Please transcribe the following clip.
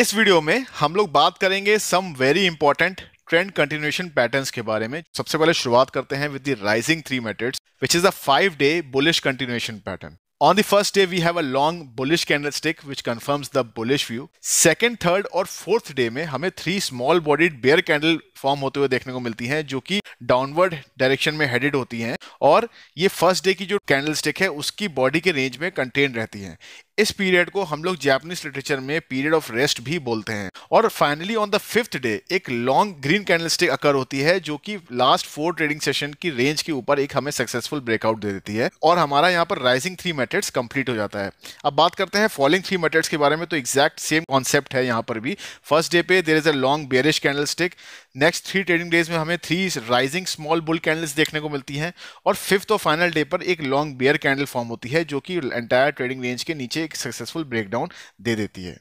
इस वीडियो में हम लोग बात करेंगे some very important trend continuation patterns के बारे में सबसे पहले शुरुआत करते हैं with the rising three methods which is the five day bullish continuation pattern On the first day, we have a long bullish candlestick which confirms the bullish view. Second, third और fourth day में हमें three small bodied bear candle form होते हुए देखने को मिलती हैं जो कि डाउनवर्ड डायरेक्शन में हेडेड होती हैं और ये फर्स्ट डे की जो कैंडलस्टिक है उसकी बॉडी के रेंज में कंटेन रहती हैं इस पीरियड को हम लोग जैपनीज लिटरेचर में पीरियड ऑफ रेस्ट भी बोलते हैं और finally on the fifth day एक लॉन्ग ग्रीन कैंडलस्टिक अकर होती है जो कि लास्ट फोर ट्रेडिंग सेशन की रेंज के ऊपर एक हमें सक्सेसफुल ब्रेकआउट दे देती है और हमारा यहाँ पर rising three metal methods complete हो जाता है अब बात करते हैं फॉलिंग थ्री मेथड्स के बारे में तो एग्जैक्ट सेम कॉन्सेप्ट है यहाँ पर भी फर्स्ट डे पे there is a long bearish candlestick next three trading days में हमें three rising small bull candles देखने को मिलती हैं और फिफ्थ और फाइनल डे पर एक लॉन्ग बेयर कैंडल फॉर्म होती है जो कि एंटायर ट्रेडिंग रेंज के नीचे एक सक्सेसफुल ब्रेकडाउन दे देती है